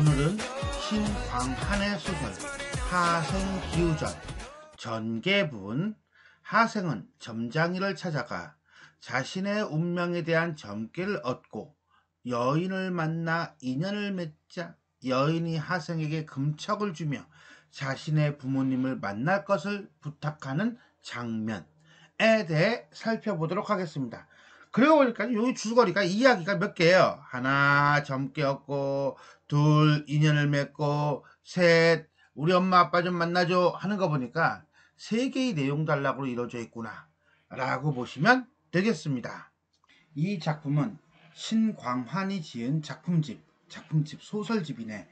오늘은 신광한의 소설 하생기우전 전개분 하생은 점장이를 찾아가 자신의 운명에 대한 점괘를 얻고 여인을 만나 인연을 맺자 여인이 하생에게 금척을 주며 자신의 부모님을 만날 것을 부탁하는 장면에 대해 살펴보도록 하겠습니다. 그러고 보니까 여기 줄거리가 이야기가 몇 개예요. 하나 젊게 얻고 둘 인연을 맺고 셋 우리 엄마 아빠 좀 만나줘 하는 거 보니까 세 개의 내용 단락으로 이루어져 있구나 라고 보시면 되겠습니다. 이 작품은 신광환이 지은 작품집, 작품집 소설집이네.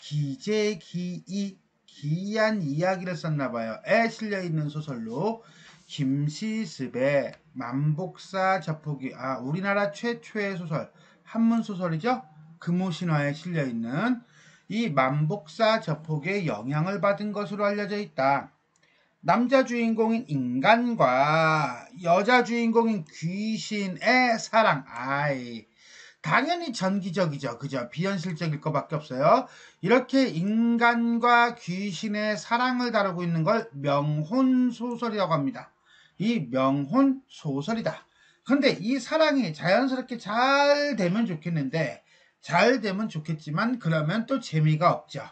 기재기이 기이한 이야기를 썼나봐요. 에 실려있는 소설로 김시습의 만복사 자폭이아 우리나라 최초의 소설 한문 소설이죠 금호신화에 실려 있는 이 만복사 저폭의 영향을 받은 것으로 알려져 있다. 남자 주인공인 인간과 여자 주인공인 귀신의 사랑 아이 당연히 전기적이죠. 그죠? 비현실적일 것밖에 없어요. 이렇게 인간과 귀신의 사랑을 다루고 있는 걸 명혼소설이라고 합니다. 이 명혼 소설이다. 근데 이 사랑이 자연스럽게 잘 되면 좋겠는데 잘 되면 좋겠지만 그러면 또 재미가 없죠.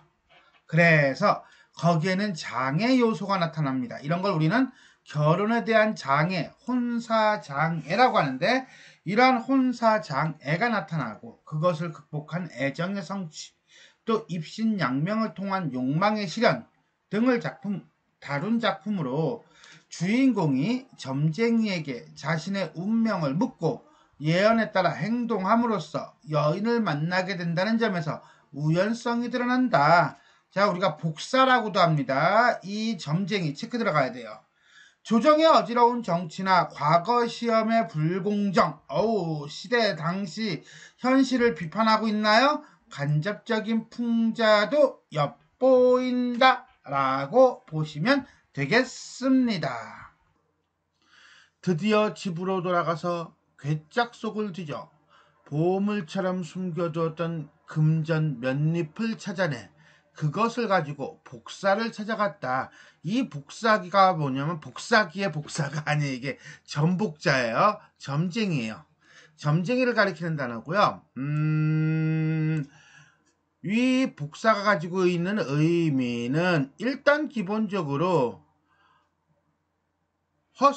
그래서 거기에는 장애 요소가 나타납니다. 이런 걸 우리는 결혼에 대한 장애, 혼사장애라고 하는데 이러한 혼사장애가 나타나고 그것을 극복한 애정의 성취, 또 입신양명을 통한 욕망의 실현 등을 작품 다룬 작품으로 주인공이 점쟁이에게 자신의 운명을 묻고 예언에 따라 행동함으로써 여인을 만나게 된다는 점에서 우연성이 드러난다. 자, 우리가 복사라고도 합니다. 이 점쟁이 체크 들어가야 돼요. 조정의 어지러운 정치나 과거 시험의 불공정, 어우, 시대 당시 현실을 비판하고 있나요? 간접적인 풍자도 엿보인다. 라고 보시면 되겠습니다. 드디어 집으로 돌아가서 괴짝 속을 뒤져 보물처럼 숨겨두었던 금전 몇 잎을 찾아내 그것을 가지고 복사를 찾아갔다. 이 복사기가 뭐냐면 복사기의 복사가 아니에요. 이게 전복자예요. 점쟁이에요. 점쟁이를 가리키는 단어고요. 음... 이 복사가 가지고 있는 의미는 일단 기본적으로 허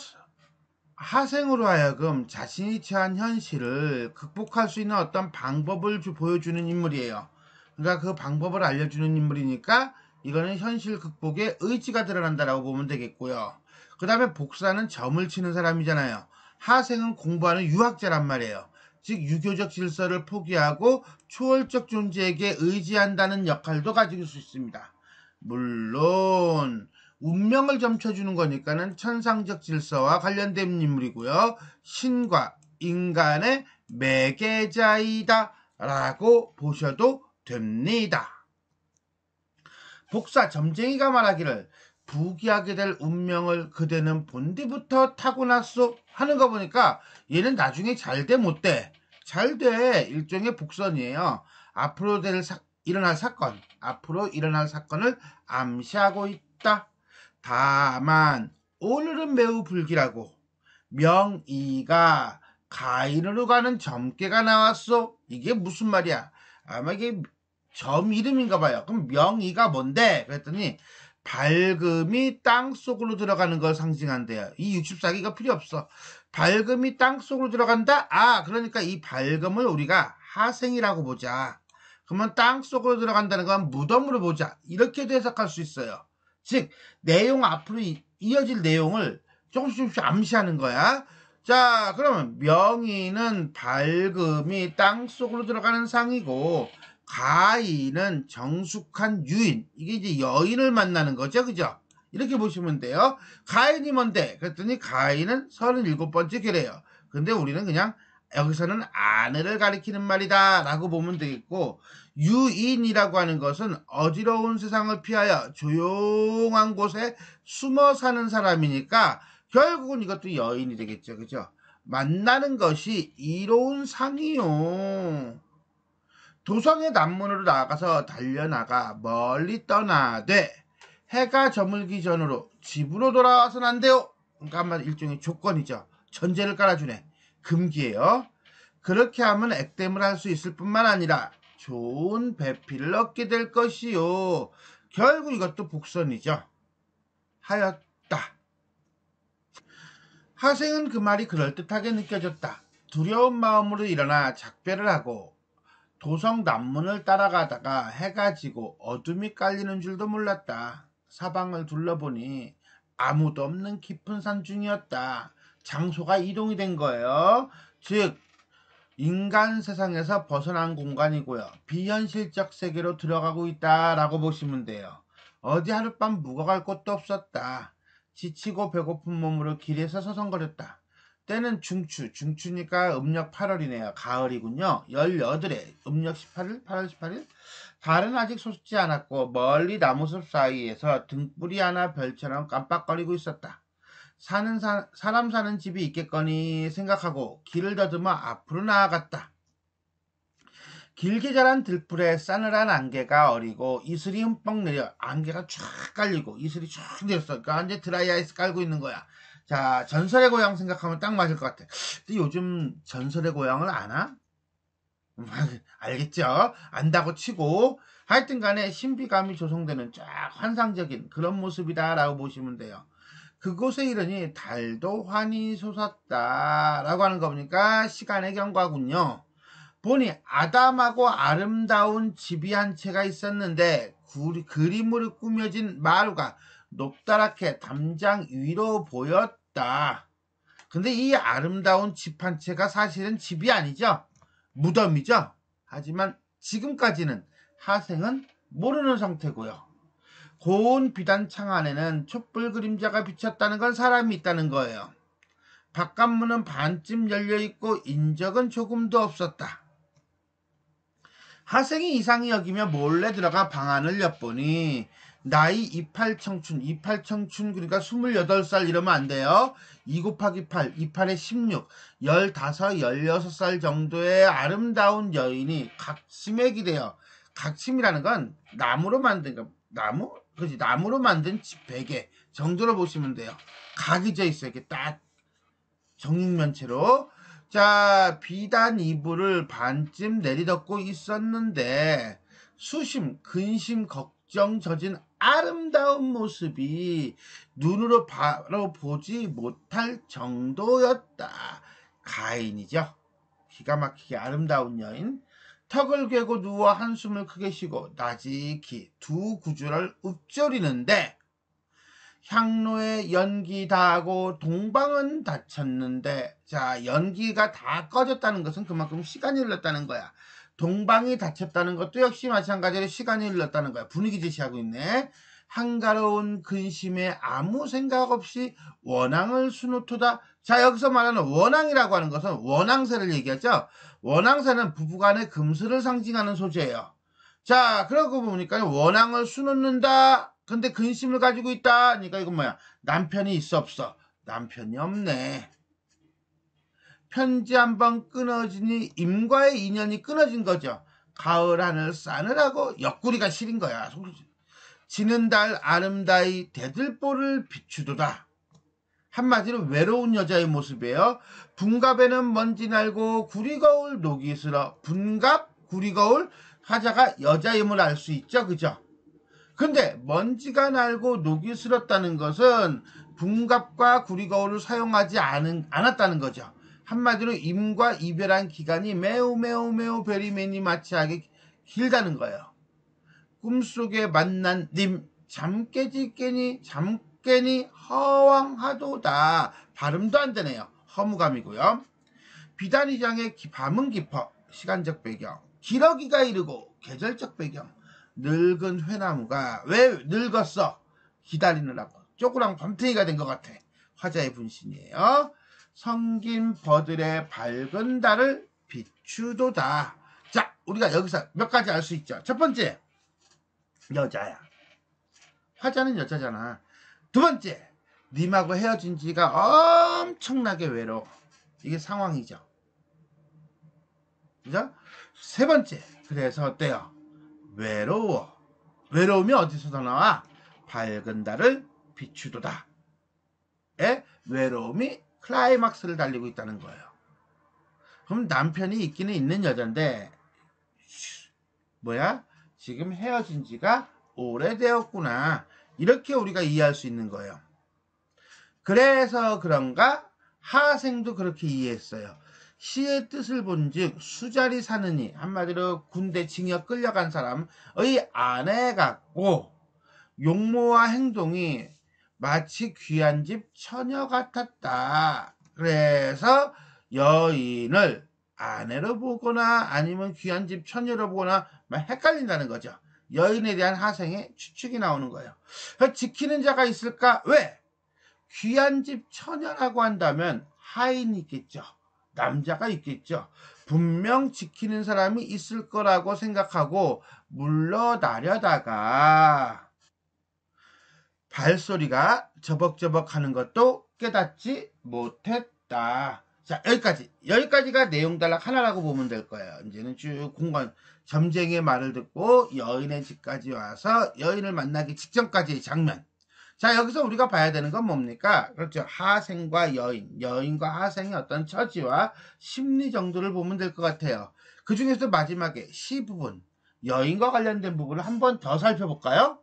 하생으로 하여금 자신이 처한 현실을 극복할 수 있는 어떤 방법을 보여주는 인물이에요. 그러니까 그 방법을 알려주는 인물이니까 이거는 현실 극복에 의지가 드러난다라고 보면 되겠고요. 그 다음에 복사는 점을 치는 사람이잖아요. 하생은 공부하는 유학자란 말이에요. 즉 유교적 질서를 포기하고 초월적 존재에게 의지한다는 역할도 가지수 있습니다. 물론 운명을 점쳐주는 거니까는 천상적 질서와 관련된 인물이고요. 신과 인간의 매개자이다 라고 보셔도 됩니다. 복사 점쟁이가 말하기를 부귀하게 될 운명을 그대는 본디부터 타고났소 하는 거 보니까 얘는 나중에 잘 돼 못돼 잘돼 일종의 복선이에요. 앞으로 될 사, 일어날 사건 앞으로 일어날 사건을 암시하고 있다. 다만 오늘은 매우 불길하고 명이가 가인으로 가는 점괘가 나왔어 이게 무슨 말이야? 아마 이게 점 이름인가 봐요. 그럼 명이가 뭔데? 그랬더니 밝음이 땅 속으로 들어가는 걸 상징한대요. 이 64기가 필요 없어. 밝음이 땅 속으로 들어간다? 아, 그러니까 이 밝음을 우리가 하생이라고 보자. 그러면 땅 속으로 들어간다는 건 무덤으로 보자. 이렇게도 해석할 수 있어요. 즉 내용 앞으로 이어질 내용을 조금씩 조금씩 암시하는 거야. 자 그러면 명의는 밝음이 땅속으로 들어가는 상이고 가인은 정숙한 유인 이게 이제 여인을 만나는 거죠 그죠 이렇게 보시면 돼요 가인이 뭔데 그랬더니 가인은 37번째 개래요 근데 우리는 그냥 여기서는 아내를 가리키는 말이다 라고 보면 되겠고 유인이라고 하는 것은 어지러운 세상을 피하여 조용한 곳에 숨어 사는 사람이니까 결국은 이것도 여인이 되겠죠. 그죠? 만나는 것이 이로운 상이요. 도성의 남문으로 나가서 달려나가 멀리 떠나되 해가 저물기 전으로 집으로 돌아와서는 안 돼요. 그러니까 아마 일종의 조건이죠. 전제를 깔아주네. 금기예요. 그렇게 하면 액땜을 할 수 있을 뿐만 아니라 좋은 배필을 얻게 될 것이요. 결국 이것도 복선이죠. 하였다. 하생은 그 말이 그럴듯하게 느껴졌다. 두려운 마음으로 일어나 작별을 하고 도성 남문을 따라가다가 해가 지고 어둠이 깔리는 줄도 몰랐다. 사방을 둘러보니 아무도 없는 깊은 산중이었다. 장소가 이동이 된 거예요. 즉 인간 세상에서 벗어난 공간이고요. 비현실적 세계로 들어가고 있다라고 보시면 돼요. 어디 하룻밤 묵어갈 곳도 없었다. 지치고 배고픈 몸으로 길에서 서성거렸다. 때는 중추, 중추니까 음력 8월이네요. 가을이군요. 18에 음력 18일, 8월 18일. 달은 아직 솟지 않았고 멀리 나무숲 사이에서 등불이 하나 별처럼 깜빡거리고 있었다. 사는 사, 사람 사는 집이 있겠거니 생각하고 길을 더듬어 앞으로 나아갔다. 길게 자란 들풀에 싸늘한 안개가 어리고 이슬이 흠뻑 내려 안개가 쫙 깔리고 이슬이 쫙 내렸어. 그러니까 이제 드라이아이스 깔고 있는 거야. 자 전설의 고향 생각하면 딱 맞을 것 같아. 근데 요즘 전설의 고향을 아나? 알겠죠? 안다고 치고 하여튼간에 신비감이 조성되는 쫙 환상적인 그런 모습이다라고 보시면 돼요. 그곳에 이르니 달도 환히 솟았다라고 하는 거 보니까 시간의 경과군요. 보니 아담하고 아름다운 집이 한 채가 있었는데 구리, 그림으로 꾸며진 마루가 높다랗게 담장 위로 보였다. 근데 이 아름다운 집 한 채가 사실은 집이 아니죠. 무덤이죠. 하지만 지금까지는 하생은 모르는 상태고요. 고운 비단창 안에는 촛불 그림자가 비쳤다는 건 사람이 있다는 거예요. 바깥문은 반쯤 열려있고 인적은 조금도 없었다. 하생이 이상이 여기며 몰래 들어가 방안을 엿보니 나이 28 청춘, 28 청춘 그러니까 28살 이러면 안 돼요. 2 곱하기 8, 28에 16, 15, 16살 정도의 아름다운 여인이 각침에 기대어 각침이라는 건 나무로 만든 거, 나무? 그지 나무로 만든 베개 정도로 보시면 돼요. 각이 져 있어요. 이렇게 딱 정육면체로 자 비단 이불을 반쯤 내리덮고 있었는데 수심, 근심, 걱정 젖은 아름다운 모습이 눈으로 바로 보지 못할 정도였다. 가인이죠. 기가 막히게 아름다운 여인. 턱을 괴고 누워 한숨을 크게 쉬고 나직히두 구주를 읊조리는데 향로에 연기 다하고 동방은 다쳤는데 자 연기가 다 꺼졌다는 것은 그만큼 시간이 흘렀다는 거야. 동방이 다쳤다는 것도 역시 마찬가지로 시간이 흘렀다는 거야. 분위기 제시하고 있네. 한가로운 근심에 아무 생각 없이 원앙을 수놓토다. 자 여기서 말하는 원앙이라고 하는 것은 원앙세를 얘기하죠. 원앙사는 부부간의 금수를 상징하는 소재예요. 자, 그러고 보니까 원앙을 수놓는다. 근데 근심을 가지고 있다. 그러니까 이건 뭐야? 남편이 있어 없어? 남편이 없네. 편지 한 번 끊어지니 임과의 인연이 끊어진 거죠. 가을 하늘 싸늘하고 옆구리가 시린 거야. 지는 달 아름다이 대들보를 비추도다. 한마디로 외로운 여자의 모습이에요. 분갑에는 먼지 날고 구리거울 녹이스러 분갑 구리거울 화자가 여자임을 알 수 있죠. 그죠? 근데 먼지가 날고 녹이 스었다는 것은 분갑과 구리거울을 사용하지 않은, 않았다는 거죠. 한마디로 임과 이별한 기간이 매우 매우 매우 베리맨이 마치하게 길다는 거예요. 꿈속에 만난 님, 잠 깨지 깨니, 잠 속되니 허황하도다. 발음도 안 되네요. 허무감이고요. 비단이장의 밤은 깊어. 시간적 배경. 기러기가 이르고 계절적 배경. 늙은 회나무가 왜 늙었어? 기다리느라고. 쪼그랑 밤탱이가 된 것 같아. 화자의 분신이에요. 성긴 버들의 밝은 달을 비추도다. 자, 우리가 여기서 몇 가지 알 수 있죠. 첫 번째, 여자야. 화자는 여자잖아. 두 번째, 님하고 헤어진 지가 엄청나게 외로워. 이게 상황이죠. 그죠? 세 번째, 그래서 어때요? 외로워. 외로움이 어디서 나와? 밝은 달을 비추도다. 에 외로움이 클라이막스를 달리고 있다는 거예요. 그럼 남편이 있기는 있는 여잔데 뭐야? 지금 헤어진 지가 오래되었구나. 이렇게 우리가 이해할 수 있는 거예요. 그래서 그런가 하생도 그렇게 이해했어요. 시의 뜻을 본즉 수자리 사느니 한마디로 군대 징역 끌려간 사람의 아내 같고 용모와 행동이 마치 귀한 집 처녀 같았다. 그래서 여인을 아내로 보거나 아니면 귀한 집 처녀로 보거나 헷갈린다는 거죠. 여인에 대한 하생의 추측이 나오는 거예요. 지키는 자가 있을까? 왜? 귀한 집 처녀라고 한다면 하인이 있겠죠. 남자가 있겠죠. 분명 지키는 사람이 있을 거라고 생각하고 물러나려다가 발소리가 저벅저벅 하는 것도 깨닫지 못했다. 자, 여기까지. 여기까지가 내용 단락 하나라고 보면 될 거예요. 이제는 쭉 공간, 점쟁이의 말을 듣고 여인의 집까지 와서 여인을 만나기 직전까지의 장면. 자, 여기서 우리가 봐야 되는 건 뭡니까? 그렇죠. 하생과 여인, 여인과 하생의 어떤 처지와 심리 정도를 보면 될 것 같아요. 그 중에서 마지막에 시 부분, 여인과 관련된 부분을 한번더 살펴볼까요?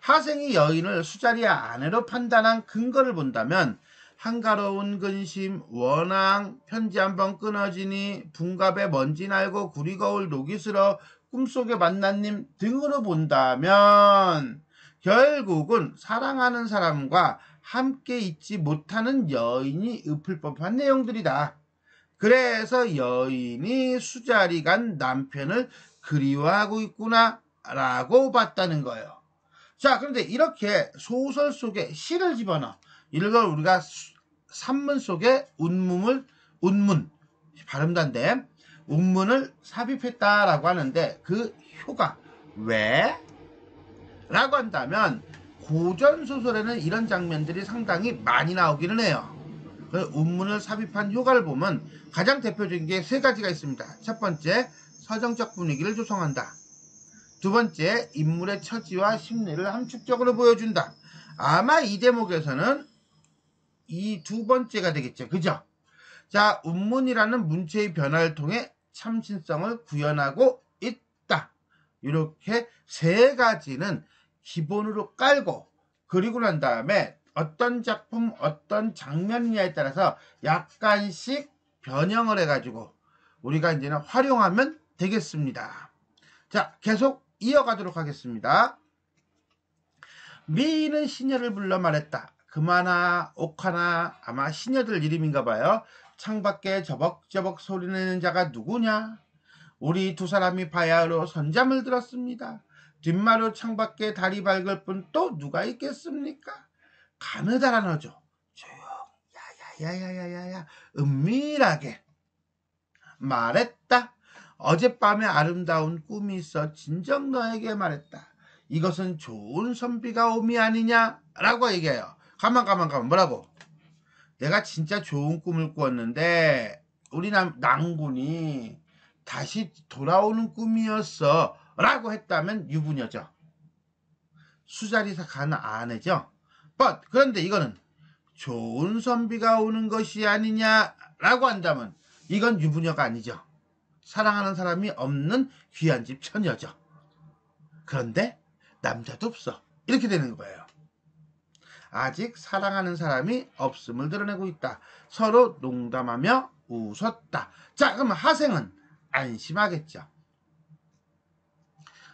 하생이 여인을 수자리 안으로 판단한 근거를 본다면 한가로운 근심, 원앙, 편지 한 번 끊어지니 분갑에 먼지 날고 구리 거울 녹이 슬어 꿈속에 만난님 등으로 본다면 결국은 사랑하는 사람과 함께 있지 못하는 여인이 읊을 법한 내용들이다. 그래서 여인이 수자리 간 남편을 그리워하고 있구나 라고 봤다는 거예요. 자 그런데 이렇게 소설 속에 시를 집어넣어 이걸 우리가 산문 속에 운문을 운문 발음단데 운문을 삽입했다라고 하는데 그 효과 왜? 라고 한다면 고전 소설에는 이런 장면들이 상당히 많이 나오기는 해요. 그 운문을 삽입한 효과를 보면 가장 대표적인 게 세 가지가 있습니다. 첫 번째, 서정적 분위기를 조성한다. 두 번째, 인물의 처지와 심리를 함축적으로 보여준다. 아마 이 대목에서는 이두 번째가 되겠죠. 그죠? 자, 운문이라는 문체의 변화를 통해 참신성을 구현하고 있다. 이렇게 세 가지는 기본으로 깔고 그리고 난 다음에 어떤 작품, 어떤 장면이냐에 따라서 약간씩 변형을 해가지고 우리가 이제는 활용하면 되겠습니다. 자, 계속 이어가도록 하겠습니다. 미인은 시녀를 불러 말했다. 금화나 옥하나 아마 시녀들 이름인가 봐요. 창밖에 저벅저벅 소리내는 자가 누구냐? 우리 두 사람이 바야흐로 선잠을 들었습니다. 뒷마루 창밖에 달이 밝을 뿐 또 누가 있겠습니까? 가느다란 어조 조용, 야야야야야야야, 은밀하게. 말했다. 어젯밤에 아름다운 꿈이 있어 진정 너에게 말했다. 이것은 좋은 선비가 오미 아니냐라고 얘기해요. 가만 가만 가만 뭐라고? 내가 진짜 좋은 꿈을 꾸었는데 우리 남, 낭군이 다시 돌아오는 꿈이었어 라고 했다면 유부녀죠. 수자리사 가는 아내죠. But 그런데 이거는 좋은 선비가 오는 것이 아니냐라고 한다면 이건 유부녀가 아니죠. 사랑하는 사람이 없는 귀한 집 처녀죠. 그런데 남자도 없어. 이렇게 되는 거예요. 아직 사랑하는 사람이 없음을 드러내고 있다. 서로 농담하며 웃었다. 자, 그럼 하생은 안심하겠죠.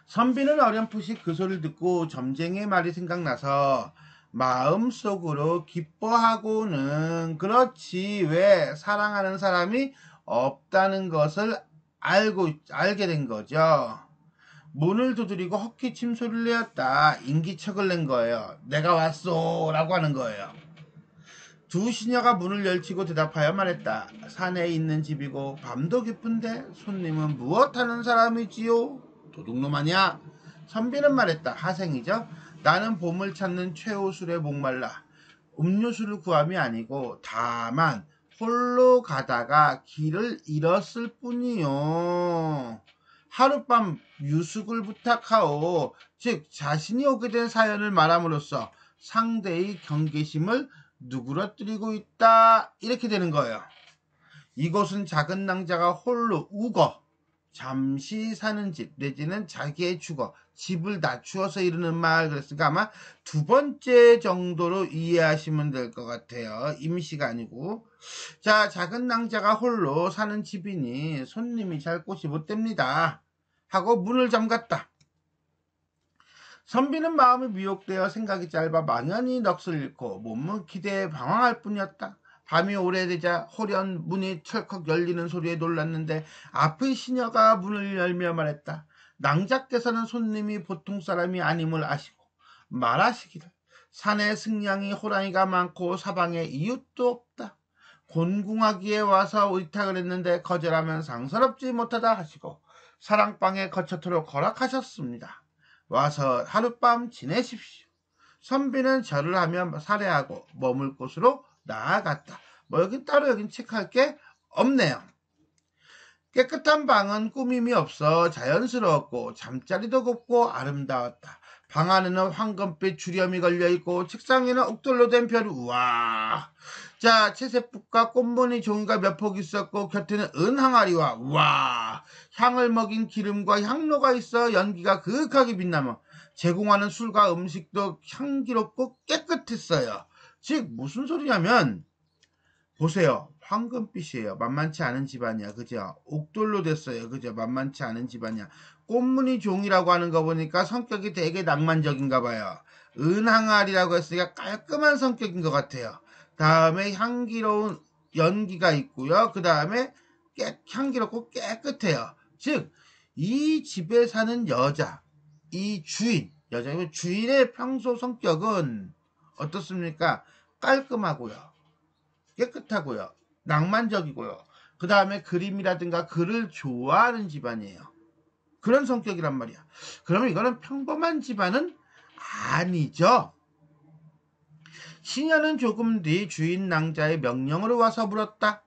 선비는 어렴풋이 그 소리를 듣고 점쟁이의 말이 생각나서 마음속으로 기뻐하고는 그렇지 왜 사랑하는 사람이 없다는 것을 알고 알게 된 거죠. 문을 두드리고 헛기 침소리를 내었다. 인기척을 낸 거예요. 내가 왔소 라고 하는 거예요. 두 시녀가 문을 열치고 대답하여 말했다. 산에 있는 집이고 밤도 깊은데 손님은 무엇하는 사람이지요? 도둑놈 아니야? 선비는 말했다. 하생이죠. 나는 봄을 찾는 최우술에 목말라. 음료수를 구함이 아니고 다만 홀로 가다가 길을 잃었을 뿐이요. 하룻밤 유숙을 부탁하오. 즉 자신이 오게 된 사연을 말함으로써 상대의 경계심을 누그러뜨리고 있다. 이렇게 되는 거예요. 이곳은 작은 낭자가 홀로 우거 잠시 사는 집 내지는 자기의 주거 집을 낮추어서 이르는말 그랬으니까 아마 두 번째 정도로 이해하시면 될 것 같아요 임시가 아니고 자 작은 낭자가 홀로 사는 집이니 손님이 잘 꽃이 못 됩니다 하고 문을 잠갔다. 선비는 마음이 미혹되어 생각이 짧아 만연히 넋을 잃고 몸은 기대에 방황할 뿐이었다. 밤이 오래되자 홀연 문이 철컥 열리는 소리에 놀랐는데 아픈 시녀가 문을 열며 말했다. 낭자께서는 손님이 보통 사람이 아님을 아시고 말하시기를 산에 승량이 호랑이가 많고 사방에 이웃도 없다. 곤궁하기에 와서 의탁을 했는데 거절하면 상서롭지 못하다 하시고 사랑방에 거쳐토록 거락하셨습니다. 와서 하룻밤 지내십시오. 선비는 절을 하면 살해하고 머물 곳으로 나아갔다. 뭐 여긴 따로 여긴 체크할 게 없네요. 깨끗한 방은 꾸밈이 없어 자연스러웠고 잠자리도 곱고 아름다웠다. 방 안에는 황금빛 주렴이 걸려있고 책상에는 옥돌로 된 별, 우와 자, 채색붓과 꽃무늬 종이가 몇 폭 있었고 곁에는 은항아리와 와 향을 먹인 기름과 향로가 있어 연기가 그윽하게 빛나며 제공하는 술과 음식도 향기롭고 깨끗했어요. 즉 무슨 소리냐면 보세요. 황금빛이에요. 만만치 않은 집안이야. 그죠? 옥돌로 됐어요. 그죠? 만만치 않은 집안이야. 꽃무늬 종이라고 하는 거 보니까 성격이 되게 낭만적인가 봐요. 은항아리라고 했으니까 깔끔한 성격인 것 같아요. 다음에 향기로운 연기가 있고요. 그 다음에 향기롭고 깨끗해요. 즉, 이 집에 사는 여자, 이 주인, 여자이면 주인의 평소 성격은 어떻습니까? 깔끔하고요. 깨끗하고요. 낭만적이고요. 그 다음에 그림이라든가 글을 좋아하는 집안이에요. 그런 성격이란 말이야. 그러면 이거는 평범한 집안은 아니죠. 시녀는 조금 뒤 주인 낭자의 명령으로 와서 물었다.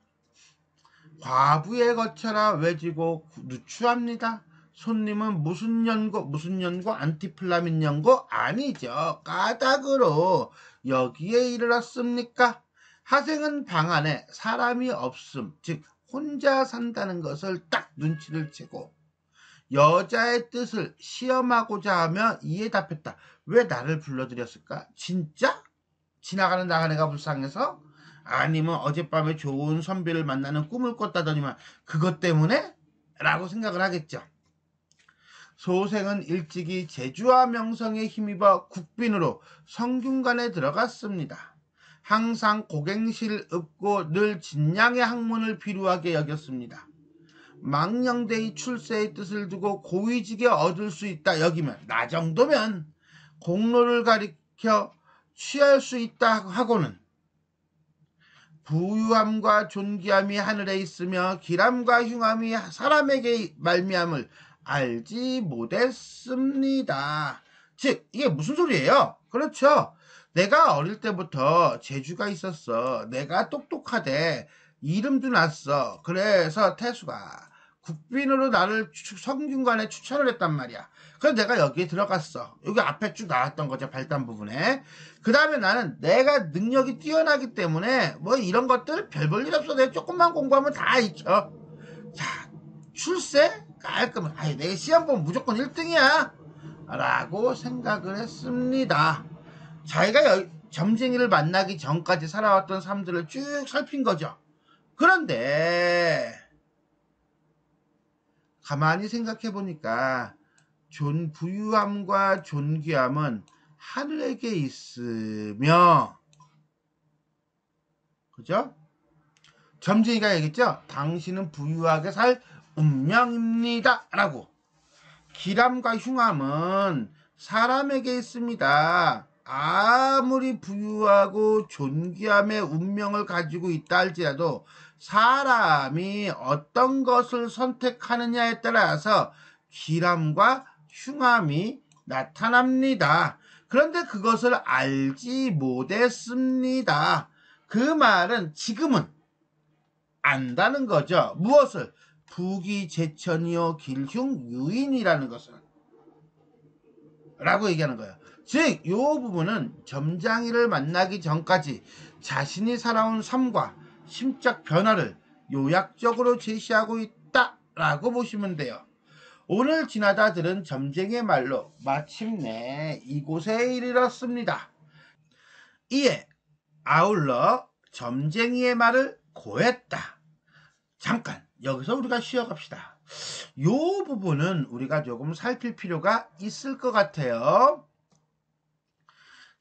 과부의 거처라 외지고 누추합니다. 손님은 무슨 연고 무슨 연고 안티플라민 연고 아니죠. 까닭으로 여기에 이르렀습니까? 하생은 방 안에 사람이 없음 즉 혼자 산다는 것을 딱 눈치를 채고 여자의 뜻을 시험하고자 하며 이에 답했다. 왜 나를 불러들였을까? 진짜? 지나가는 나가네가 불쌍해서 아니면 어젯밤에 좋은 선비를 만나는 꿈을 꿨다더니만 그것 때문에? 라고 생각을 하겠죠. 소생은 일찍이 제주와 명성에 힘입어 국빈으로 성균관에 들어갔습니다. 항상 고갱실 읊고 늘진양의 학문을 비루하게 여겼습니다. 망령대의 출세의 뜻을 두고 고위직에 얻을 수 있다 여기면 나 정도면 공로를 가리켜 취할 수 있다 하고는 부유함과 존귀함이 하늘에 있으며 기람과 흉함이 사람에게 말미암을 알지 못했습니다. 즉 이게 무슨 소리예요? 그렇죠. 내가 어릴 때부터 재주가 있었어. 내가 똑똑하대. 이름도 났어. 그래서 태수가 국빈으로 나를 성균관에 추천을 했단 말이야. 그래서 내가 여기에 들어갔어. 여기 앞에 쭉 나왔던 거죠. 발단 부분에. 그 다음에 나는 내가 능력이 뛰어나기 때문에 뭐 이런 것들 별 볼 일 없어. 내가 조금만 공부하면 다 있죠. 자, 출세? 깔끔해. 아유, 내가 시험 보면 무조건 1등이야. 라고 생각을 했습니다. 자기가 여, 점쟁이를 만나기 전까지 살아왔던 삶들을 쭉 살핀 거죠. 그런데, 가만히 생각해 보니까 존 부유함과 존귀함은 하늘에게 있으며 그죠? 점쟁이가 얘기했죠? 당신은 부유하게 살 운명입니다. 라고 기람과 흉함은 사람에게 있습니다. 아무리 부유하고 존귀함의 운명을 가지고 있다 할지라도 사람이 어떤 것을 선택하느냐에 따라서 귀람과 흉함이 나타납니다. 그런데 그것을 알지 못했습니다. 그 말은 지금은 안다는 거죠. 무엇을? 부기제천이요 길흉 유인이라는 것은 라고 얘기하는 거예요. 즉, 이 부분은 점장이를 만나기 전까지 자신이 살아온 삶과 심적 변화를 요약적으로 제시하고 있다라고 보시면 돼요. 오늘 지나다들은 점쟁의 말로 마침내 이곳에 이르렀습니다. 이에 아울러 점쟁이의 말을 고했다. 잠깐 여기서 우리가 쉬어갑시다. 요 부분은 우리가 조금 살필 필요가 있을 것 같아요.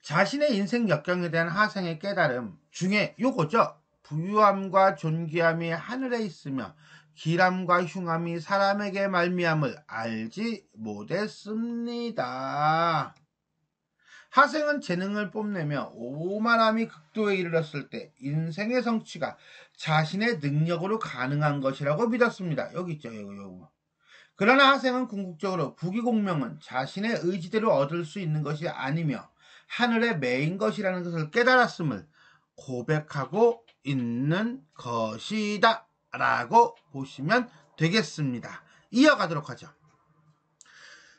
자신의 인생 역경에 대한 하생의 깨달음 중에 요거죠. 부유함과 존귀함이 하늘에 있으며 기람과 흉함이 사람에게 말미암을 알지 못했습니다. 하생은 재능을 뽐내며 오만함이 극도에 이르렀을 때 인생의 성취가 자신의 능력으로 가능한 것이라고 믿었습니다. 여기 있죠. 여기, 여기. 그러나 하생은 궁극적으로 부귀공명은 자신의 의지대로 얻을 수 있는 것이 아니며 하늘의 매인 것이라는 것을 깨달았음을 고백하고 있는 것이다 라고 보시면 되겠습니다. 이어가도록 하죠.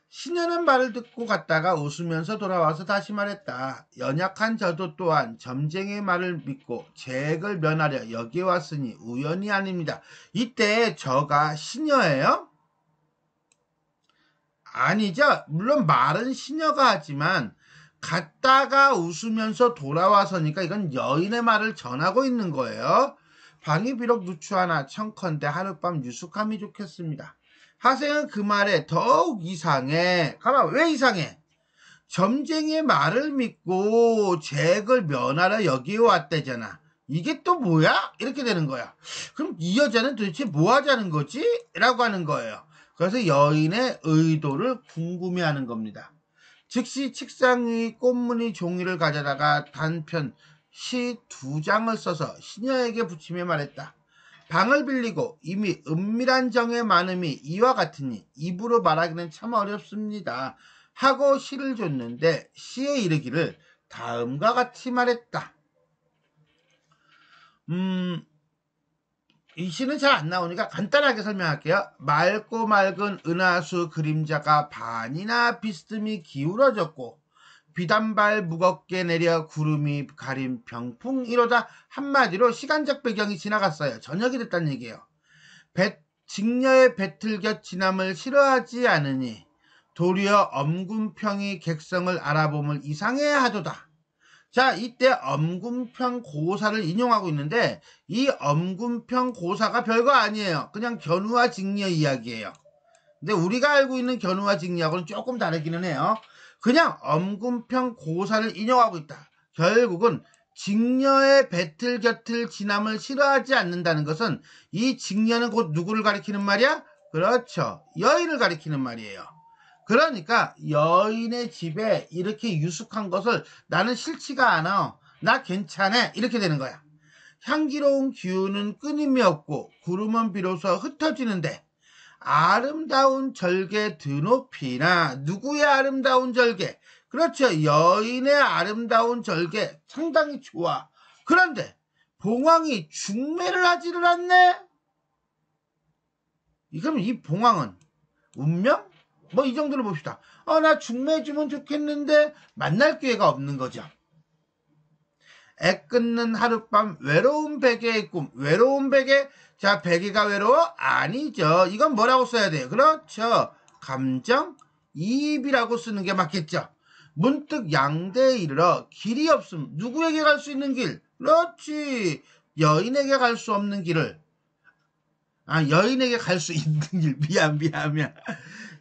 신녀는 말을 듣고 갔다가 웃으면서 돌아와서 다시 말했다. 연약한 저도 또한 점쟁의 말을 믿고 죄액을 면하려 여기 왔으니 우연이 아닙니다. 이때 저가 신녀예요? 아니죠. 물론 말은 신녀가 하지만 갔다가 웃으면서 돌아와서니까 이건 여인의 말을 전하고 있는 거예요. 방이 비록 누추하나 청컨대 하룻밤 유숙함이 좋겠습니다. 하생은 그 말에 더욱 이상해. 가만 왜 이상해? 점쟁이의 말을 믿고 잭을 면하러 여기에 왔대잖아. 이게 또 뭐야? 이렇게 되는 거야. 그럼 이 여자는 도대체 뭐 하자는 거지? 라고 하는 거예요. 그래서 여인의 의도를 궁금해하는 겁니다. 즉시 책상 위 꽃무늬 종이를 가져다가 단편 시 두 장을 써서 시녀에게 붙이며 말했다. 방을 빌리고 이미 은밀한 정의 많음이 이와 같으니 입으로 말하기는 참 어렵습니다. 하고 시를 줬는데 시에 이르기를 다음과 같이 말했다. 음, 이 시는 잘 안 나오니까 간단하게 설명할게요. 맑고 맑은 은하수 그림자가 반이나 비스듬히 기울어졌고 비단발 무겁게 내려 구름이 가린 병풍이러다 한마디로 시간적 배경이 지나갔어요. 저녁이 됐다는 얘기예요. 배, 직녀의 배틀곁 지남을 싫어하지 않으니 도리어 엄군평이 객성을 알아보면 이상해 하도다. 자, 이때 엄군평 고사를 인용하고 있는데 이 엄군평 고사가 별거 아니에요. 그냥 견우와 직녀 이야기예요. 근데 우리가 알고 있는 견우와 직녀하고는 조금 다르기는 해요. 그냥 엄군평 고사를 인용하고 있다. 결국은 직녀의 배틀 곁을 지남을 싫어하지 않는다는 것은 이 직녀는 곧 누구를 가리키는 말이야? 그렇죠. 여인을 가리키는 말이에요. 그러니까 여인의 집에 이렇게 유숙한 것을 나는 싫지가 않아. 나 괜찮아. 이렇게 되는 거야. 향기로운 기운은 끊임이 없고 구름은 비로소 흩어지는데 아름다운 절개 드높이나 누구의 아름다운 절개 그렇죠 여인의 아름다운 절개 상당히 좋아 그런데 봉황이 중매를 하지를 않네 그럼 이 봉황은 운명? 뭐이 정도로 봅시다. 어, 나 중매주면 좋겠는데 만날 기회가 없는 거죠. 애 끊는 하룻밤 외로운 베개의 꿈. 외로운 베개. 자, 베개가 외로워? 아니죠. 이건 뭐라고 써야 돼요? 그렇죠. 감정 이입이라고 쓰는 게 맞겠죠. 문득 양대에 이르러 길이 없음. 누구에게 갈 수 있는 길? 그렇지. 여인에게 갈 수 없는 길을. 아, 여인에게 갈 수 있는 길. 미안, 미안, 미안.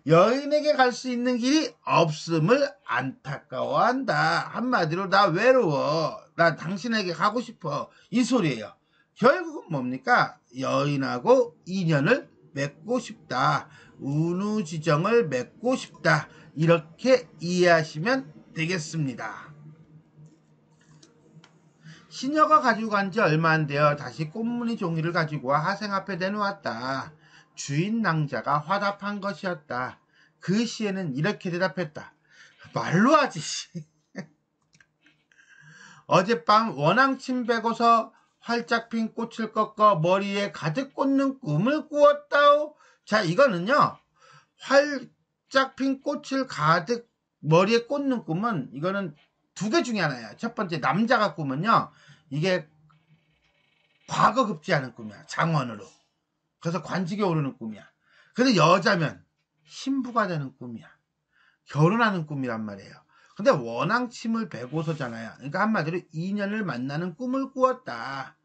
여인에게 갈 수 있는 길이 없음을 안타까워한다. 한마디로 나 외로워. 나 당신에게 가고 싶어. 이 소리예요. 결국은 뭡니까? 여인하고 인연을 맺고 싶다. 운우지정을 맺고 싶다. 이렇게 이해하시면 되겠습니다. 시녀가 가지고 간 지 얼마 안 되어 다시 꽃무늬 종이를 가지고 와 하생 앞에 내놓았다. 주인 낭자가 화답한 것이었다. 그 시에는 이렇게 대답했다. 말로 하지. 어젯밤 원앙침 베고서 활짝 핀 꽃을 꺾어 머리에 가득 꽂는 꿈을 꾸었다오. 자, 이거는요. 활짝 핀 꽃을 가득 머리에 꽂는 꿈은 이거는 두 개 중에 하나예요. 첫 번째 남자가 꿈은요. 이게 과거 급지 않은 꿈이야. 장원으로. 그래서 관직에 오르는 꿈이야. 근데 여자면 신부가 되는 꿈이야. 결혼하는 꿈이란 말이에요. 근데 원앙침을 배고서잖아요. 그러니까 한마디로 인연을 만나는 꿈을 꾸었다.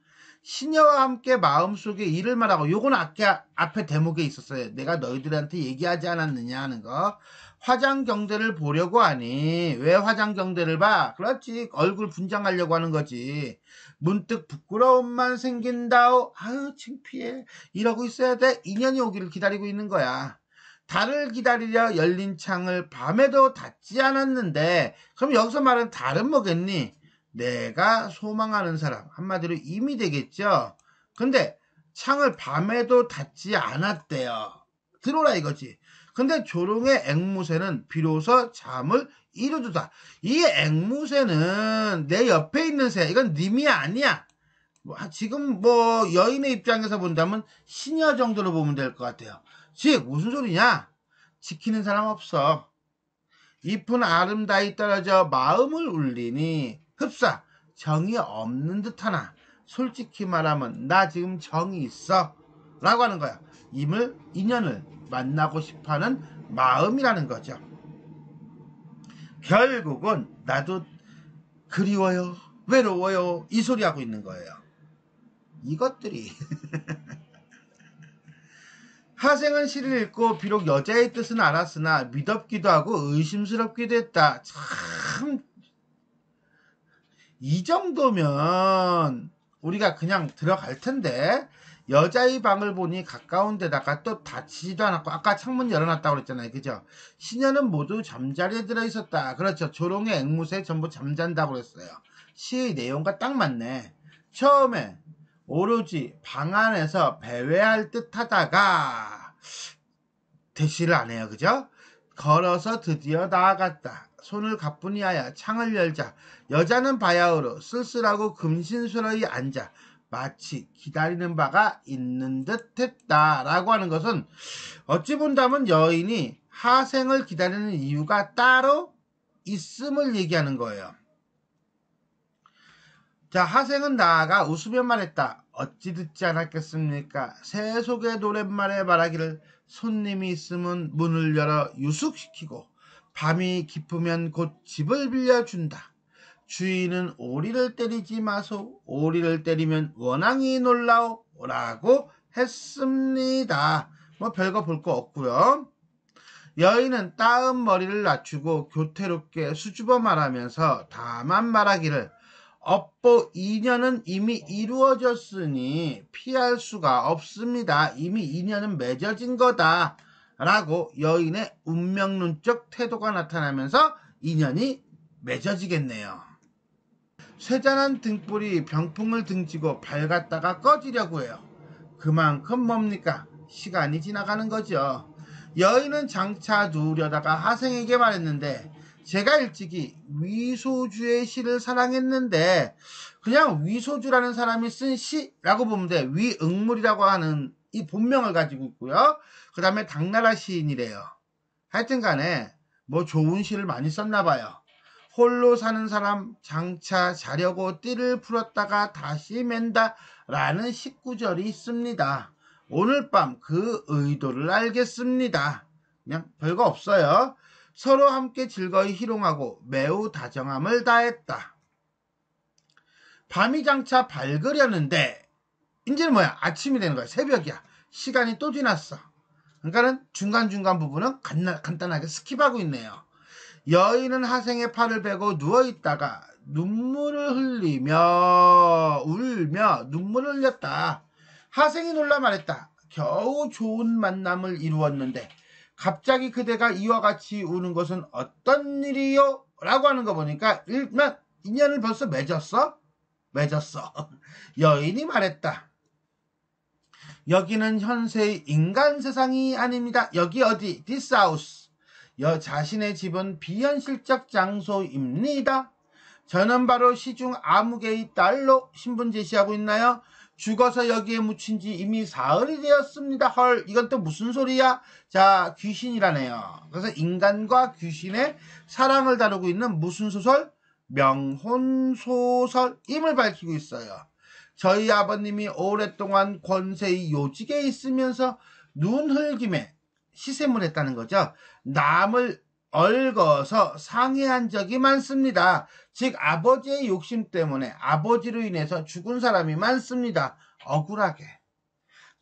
신녀와 함께 마음속에 일을 말하고 요건 아까 앞에 대목에 있었어요. 내가 너희들한테 얘기하지 않았느냐 하는 거. 화장 경제를 보려고 하니 왜 화장 경제를 봐? 그렇지 얼굴 분장하려고 하는 거지. 문득 부끄러움만 생긴다오. 아유, 창피해. 이러고 있어야 돼. 인연이 오기를 기다리고 있는 거야. 달을 기다리려 열린 창을 밤에도 닫지 않았는데, 그럼 여기서 말은 달은 뭐겠니? 내가 소망하는 사람. 한마디로 이미 되겠죠? 근데 창을 밤에도 닫지 않았대요. 들어라 이거지. 근데 조롱의 앵무새는 비로소 잠을 이루도다. 이 앵무새는 내 옆에 있는 새, 이건 님이 아니야. 뭐, 아, 지금 뭐 여인의 입장에서 본다면 시녀 정도로 보면 될 것 같아요. 즉 무슨 소리냐? 지키는 사람 없어. 이쁜 아름다이 떨어져 마음을 울리니 흡사 정이 없는 듯하나 솔직히 말하면 나 지금 정이 있어 라고 하는 거야. 임을 인연을 만나고 싶어하는 마음이라는 거죠. 결국은 나도 그리워요, 외로워요 이 소리 하고 있는 거예요. 이것들이 하생은 시를 읽고 비록 여자의 뜻은 알았으나 미덥기도 하고 의심스럽기도 했다. 참 이 정도면 우리가 그냥 들어갈 텐데 여자의 방을 보니 가까운 데다가 또 닫히지도 않았고 아까 창문 열어놨다고 그랬잖아요. 그죠? 시녀는 모두 잠자리에 들어있었다. 그렇죠. 조롱의 앵무새 전부 잠잔다고 그랬어요. 시의 내용과 딱 맞네. 처음에 오로지 방 안에서 배회할 듯 하다가 대시를 안 해요. 그죠? 걸어서 드디어 나아갔다. 손을 가뿐히 하여 창을 열자 여자는 바야흐로 쓸쓸하고 금신스러이 앉아 마치 기다리는 바가 있는 듯 했다 라고 하는 것은 어찌 본다면 여인이 하생을 기다리는 이유가 따로 있음을 얘기하는 거예요. 자 하생은 나아가 웃으며 말했다. 어찌 듣지 않았겠습니까? 새 속의 노랫말에 말하기를 손님이 있으면 문을 열어 유숙시키고 밤이 깊으면 곧 집을 빌려준다. 주인은 오리를 때리지 마소 오리를 때리면 원앙이 놀라오라고 했습니다. 뭐 별거 볼 거 없고요. 여인은 따은 머리를 낮추고 교태롭게 수줍어 말하면서 다만 말하기를 업보 2년은 이미 이루어졌으니 피할 수가 없습니다. 이미 2년은 맺어진 거다. 라고 여인의 운명론적 태도가 나타나면서 인연이 맺어지겠네요. 쇠잔한 등불이 병풍을 등지고 밝았다가 꺼지려고 해요. 그만큼 뭡니까? 시간이 지나가는 거죠. 여인은 장차 누우려다가 하생에게 말했는데 제가 일찍이 위소주의 시를 사랑했는데 그냥 위소주라는 사람이 쓴 시라고 보면 돼. 위응물이라고 하는 이 본명을 가지고 있고요. 그 다음에 당나라 시인이래요. 하여튼 간에 뭐 좋은 시를 많이 썼나 봐요. 홀로 사는 사람 장차 자려고 띠를 풀었다가 다시 맨다 라는 19절이 있습니다. 오늘 밤 그 의도를 알겠습니다. 그냥 별거 없어요. 서로 함께 즐거이 희롱하고 매우 다정함을 다했다. 밤이 장차 밝으려는데 이제는 뭐야? 아침이 되는 거야. 새벽이야. 시간이 또 지났어. 그러니까는 중간중간 부분은 간단하게 스킵하고 있네요. 여인은 하생의 팔을 베고 누워있다가 눈물을 흘리며 울며 눈물을 흘렸다. 하생이 놀라 말했다. 겨우 좋은 만남을 이루었는데 갑자기 그대가 이와 같이 우는 것은 어떤 일이요? 라고 하는 거 보니까 일만 인연을 벌써 맺었어? 맺었어. 여인이 말했다. 여기는 현세의 인간 세상이 아닙니다. 여기 어디? 디스하우스. 여 자신의 집은 비현실적 장소입니다. 저는 바로 시중 아무개의 딸로 신분 제시하고 있나요? 죽어서 여기에 묻힌 지 이미 사흘이 되었습니다. 헐, 이건 또 무슨 소리야? 자, 귀신이라네요. 그래서 인간과 귀신의 사랑을 다루고 있는 무슨 소설? 명혼소설임을 밝히고 있어요. 저희 아버님이 오랫동안 권세의 요직에 있으면서 눈 흘김에 시샘을 했다는 거죠. 남을 얽어서 상해한 적이 많습니다. 즉 아버지의 욕심 때문에 아버지로 인해서 죽은 사람이 많습니다. 억울하게.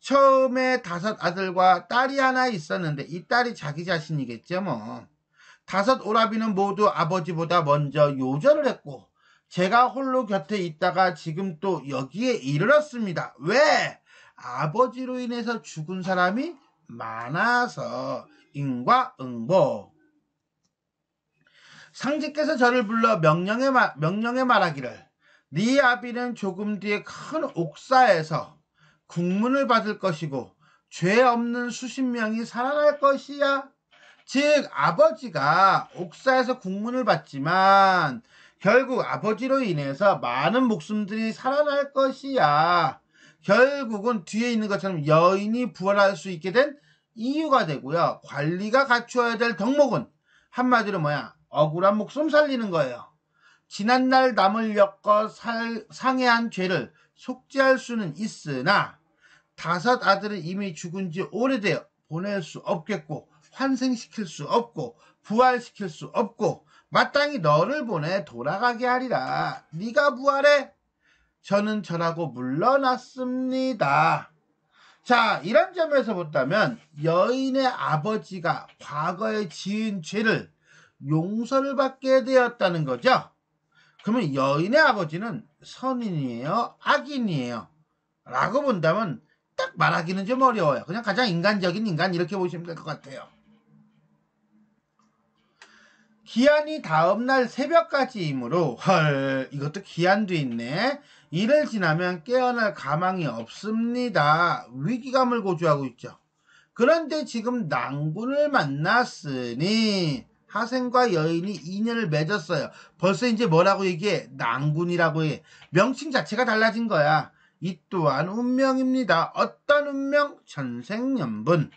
처음에 다섯 아들과 딸이 하나 있었는데 이 딸이 자기 자신이겠죠 뭐. 다섯 오라비는 모두 아버지보다 먼저 요절을 했고 제가 홀로 곁에 있다가 지금 또 여기에 이르렀습니다. 왜? 아버지로 인해서 죽은 사람이 많아서 인과응보 상지께서 저를 불러 명령에, 마, 명령에 말하기를 네 아비는 조금 뒤에 큰 옥사에서 국문을 받을 것이고 죄 없는 수십 명이 살아날 것이야. 즉 아버지가 옥사에서 국문을 받지만 결국 아버지로 인해서 많은 목숨들이 살아날 것이야. 결국은 뒤에 있는 것처럼 여인이 부활할 수 있게 된 이유가 되고요. 관리가 갖추어야 될 덕목은 한마디로 뭐야? 억울한 목숨 살리는 거예요. 지난날 남을 엮어 살, 상해한 죄를 속죄할 수는 있으나 다섯 아들은 이미 죽은 지 오래되어 보낼 수 없겠고 환생시킬 수 없고 부활시킬 수 없고 마땅히 너를 보내 돌아가게 하리라. 네가 부활해 저는 저라고 물러났습니다. 자, 이런 점에서 본다면 여인의 아버지가 과거에 지은 죄를 용서를 받게 되었다는 거죠. 그러면 여인의 아버지는 선인이에요? 악인이에요? 라고 본다면 딱 말하기는 좀 어려워요. 그냥 가장 인간적인 인간 이렇게 보시면 될 것 같아요. 기한이 다음날 새벽까지이므로 헐 이것도 기한도 있네. 이를 지나면 깨어날 가망이 없습니다. 위기감을 고조하고 있죠. 그런데 지금 낭군을 만났으니 하생과 여인이 인연을 맺었어요. 벌써 이제 뭐라고 얘기해? 난군이라고 해. 명칭 자체가 달라진 거야. 이 또한 운명입니다. 어떤 운명? 전생연분.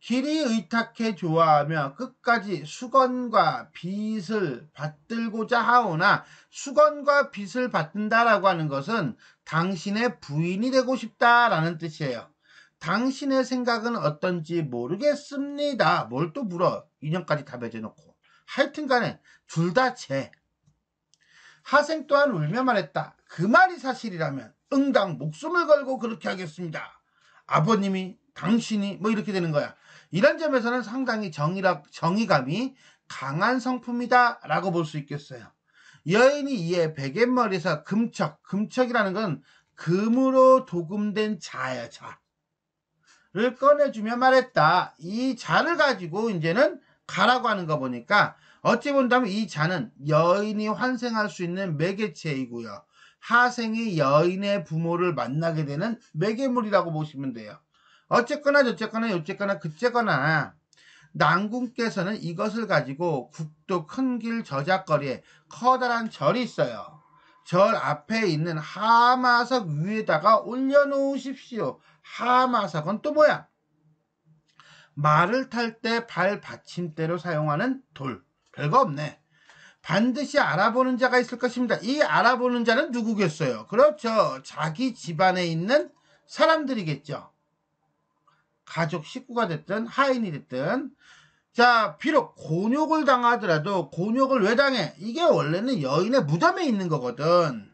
길이 의탁해 좋아하며 끝까지 수건과 빚을 받들고자 하오나 수건과 빚을 받든다라고 하는 것은 당신의 부인이 되고 싶다라는 뜻이에요. 당신의 생각은 어떤지 모르겠습니다. 뭘 또 물어. 인형까지 다해줘 놓고. 하여튼 간에 둘 다 제. 하생 또한 울며 말했다. 그 말이 사실이라면 응당 목숨을 걸고 그렇게 하겠습니다. 아버님이 당신이 뭐 이렇게 되는 거야. 이런 점에서는 상당히 정의라, 정의감이 강한 성품이다라고 볼 수 있겠어요. 여인이 이에 베갯머리에서 금척, 금척이라는 건 금으로 도금된 자야요 자. 를 꺼내주며 말했다. 이 자를 가지고 이제는 가라고 하는 거 보니까 어찌 본다면 이 자는 여인이 환생할 수 있는 매개체이고요. 하생이 여인의 부모를 만나게 되는 매개물이라고 보시면 돼요. 어쨌거나 저쨌거나 어쨌거나 그쨌거나 난군께서는 이것을 가지고 국도 큰 길 저작거리에 커다란 절이 있어요. 절 앞에 있는 하마석 위에다가 올려놓으십시오. 하마석은 또 뭐야? 말을 탈 때 발 받침대로 사용하는 돌. 별거 없네. 반드시 알아보는 자가 있을 것입니다. 이 알아보는 자는 누구겠어요? 그렇죠. 자기 집안에 있는 사람들이겠죠. 가족 식구가 됐든 하인이 됐든 자 비록 곤욕을 당하더라도 곤욕을 왜 당해? 이게 원래는 여인의 무덤에 있는 거거든.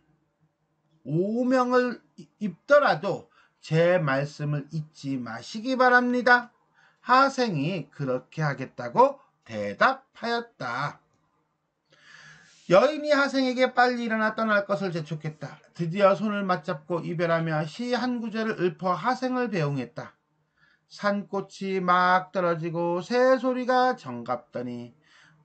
오명을 입더라도 제 말씀을 잊지 마시기 바랍니다. 하생이 그렇게 하겠다고 대답하였다. 여인이 하생에게 빨리 일어나 떠날 것을 재촉했다. 드디어 손을 맞잡고 이별하며 시 한 구절을 읊어 하생을 배웅했다. 산꽃이 막 떨어지고 새소리가 정갑더니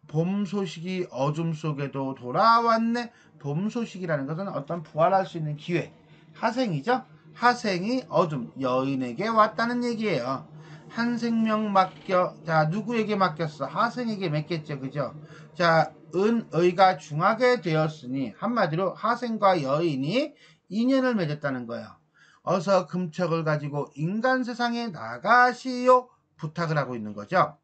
봄 소식이 어둠 속에도 돌아왔네. 봄 소식이라는 것은 어떤 부활할 수 있는 기회. 하생이죠. 하생이 어둠 여인에게 왔다는 얘기예요. 한 생명 맡겨 자 누구에게 맡겼어? 하생에게 맡겼죠, 그죠? 자 은의가 중하게 되었으니 한마디로 하생과 여인이 인연을 맺었다는 거예요. 어서 금척을 가지고 인간 세상에 나가시오 부탁을 하고 있는 거죠.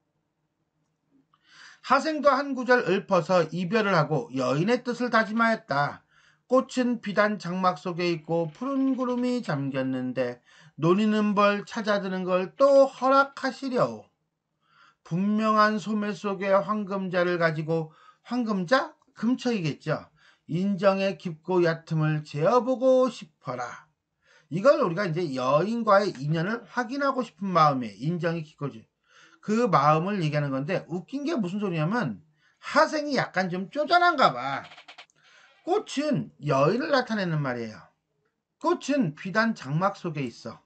하생도 한 구절 읊어서 이별을 하고 여인의 뜻을 다짐하였다. 꽃은 비단 장막 속에 있고 푸른 구름이 잠겼는데 노리는 벌 찾아드는 걸 또 허락하시려. 분명한 소매 속에 황금자를 가지고 황금자? 금척이겠죠. 인정의 깊고 얕음을 재어보고 싶어라. 이걸 우리가 이제 여인과의 인연을 확인하고 싶은 마음에 인정이 깊꺼지그 마음을 얘기하는 건데 웃긴 게 무슨 소리냐면 하생이 약간 좀 쪼잔한가 봐. 꽃은 여인을 나타내는 말이에요. 꽃은 비단 장막 속에 있어.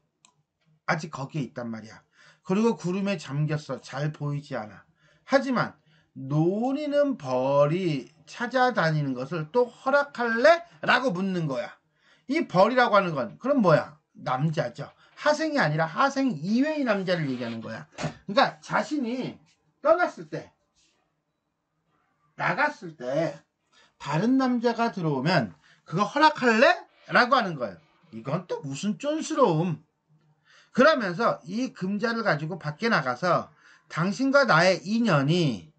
아직 거기에 있단 말이야. 그리고 구름에 잠겼어. 잘 보이지 않아. 하지만 노리는 벌이 찾아다니는 것을 또 허락할래? 라고 묻는 거야. 이 벌이라고 하는 건 그럼 뭐야? 남자죠. 하생이 아니라 하생 이외의 남자를 얘기하는 거야. 그러니까 자신이 떠났을 때, 나갔을 때 다른 남자가 들어오면 그거 허락할래? 라고 하는 거예요. 이건 또 무슨 쫀스러움. 그러면서 이 금자를 가지고 밖에 나가서 당신과 나의 인연이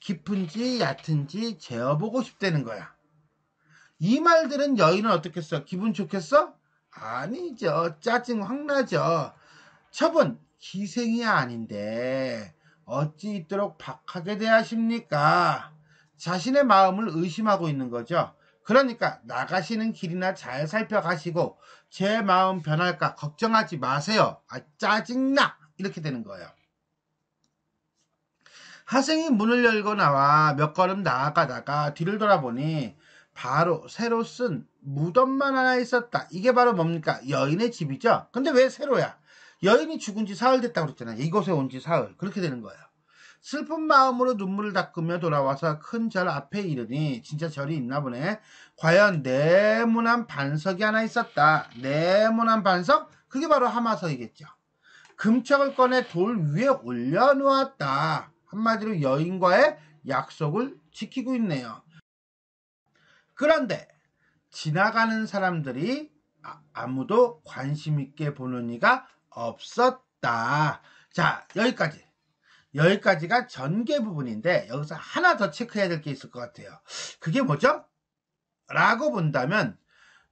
깊은지 얕은지 재어보고 싶다는 거야. 이말 들은 여인은 어떻겠어? 기분 좋겠어? 아니죠. 짜증 확 나죠. 첩은 기생이 아닌데 어찌 있도록 박하게 대하십니까? 자신의 마음을 의심하고 있는 거죠. 그러니까 나가시는 길이나 잘 살펴가시고 제 마음 변할까 걱정하지 마세요. 아 짜증나! 이렇게 되는 거예요. 하생이 문을 열고 나와 몇 걸음 나아가다가 뒤를 돌아보니 바로 새로 쓴 무덤만 하나 있었다. 이게 바로 뭡니까? 여인의 집이죠. 근데 왜 새로야? 여인이 죽은 지 사흘 됐다고 그랬잖아요. 이곳에 온 지 사흘. 그렇게 되는 거예요. 슬픈 마음으로 눈물을 닦으며 돌아와서 큰 절 앞에 이르니 진짜 절이 있나 보네. 과연 네모난 반석이 하나 있었다. 네모난 반석? 그게 바로 하마석이겠죠 금척을 꺼내 돌 위에 올려놓았다. 한마디로 여인과의 약속을 지키고 있네요. 그런데 지나가는 사람들이 아, 아무도 관심 있게 보는 이가 없었다. 자, 여기까지. 여기까지가 전개 부분인데 여기서 하나 더 체크해야 될 게 있을 것 같아요. 그게 뭐죠? 라고 본다면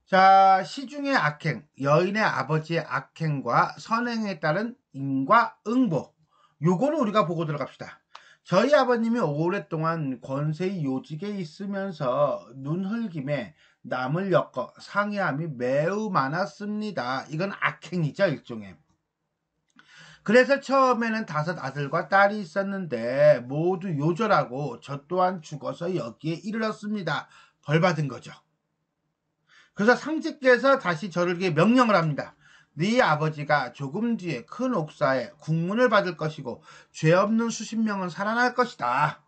자, 시중의 악행, 여인의 아버지의 악행과 선행에 따른 인과 응보. 요거는 우리가 보고 들어갑시다. 저희 아버님이 오랫동안 권세의 요직에 있으면서 눈 흘김에 남을 엮어 상의함이 매우 많았습니다. 이건 악행이죠, 일종의. 그래서 처음에는 다섯 아들과 딸이 있었는데 모두 요절하고 저 또한 죽어서 여기에 이르렀습니다. 벌 받은 거죠. 그래서 상직께서 다시 저에게 명령을 합니다. 네 아버지가 조금 뒤에 큰 옥사에 국문을 받을 것이고 죄 없는 수십 명은 살아날 것이다.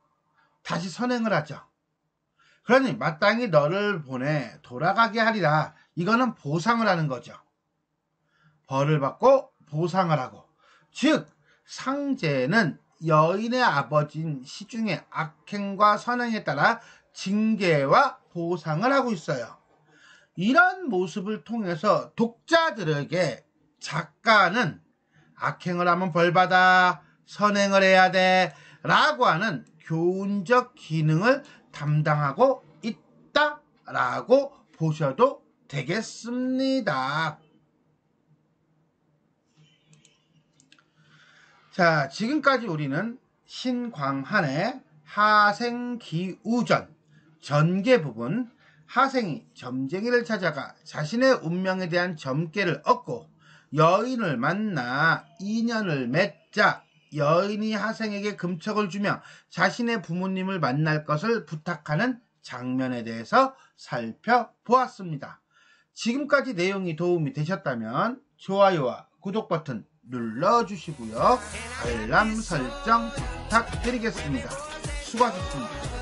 다시 선행을 하죠 그러니 마땅히 너를 보내 돌아가게 하리라. 이거는 보상을 하는 거죠. 벌을 받고 보상을 하고 즉 상제는 여인의 아버지인 시중의 악행과 선행에 따라 징계와 보상을 하고 있어요. 이런 모습을 통해서 독자들에게 작가는 악행을 하면 벌받아 선행을 해야 돼 라고 하는 교훈적 기능을 담당하고 있다 라고 보셔도 되겠습니다. 자, 지금까지 우리는 신광한의 하생기우전 전개 부분 하생이 점쟁이를 찾아가 자신의 운명에 대한 점괘를 얻고 여인을 만나 인연을 맺자 여인이 하생에게 금척을 주며 자신의 부모님을 만날 것을 부탁하는 장면에 대해서 살펴보았습니다. 지금까지 내용이 도움이 되셨다면 좋아요와 구독 버튼 눌러주시고요. 알람 설정 부탁드리겠습니다. 수고하셨습니다.